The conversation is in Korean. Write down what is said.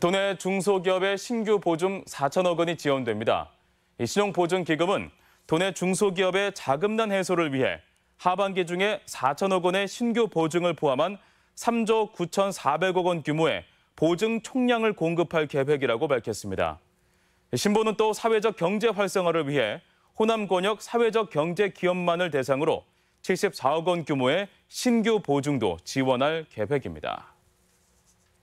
도내 중소기업의 신규 보증 4천억 원이 지원됩니다. 신용보증기금은 도내 중소기업의 자금난 해소를 위해 하반기 중에 4천억 원의 신규 보증을 포함한 3조 9,400억 원 규모의 보증 총량을 공급할 계획이라고 밝혔습니다. 신보는 또 사회적 경제 활성화를 위해 호남 권역 사회적 경제 기업만을 대상으로 74억 원 규모의 신규 보증도 지원할 계획입니다.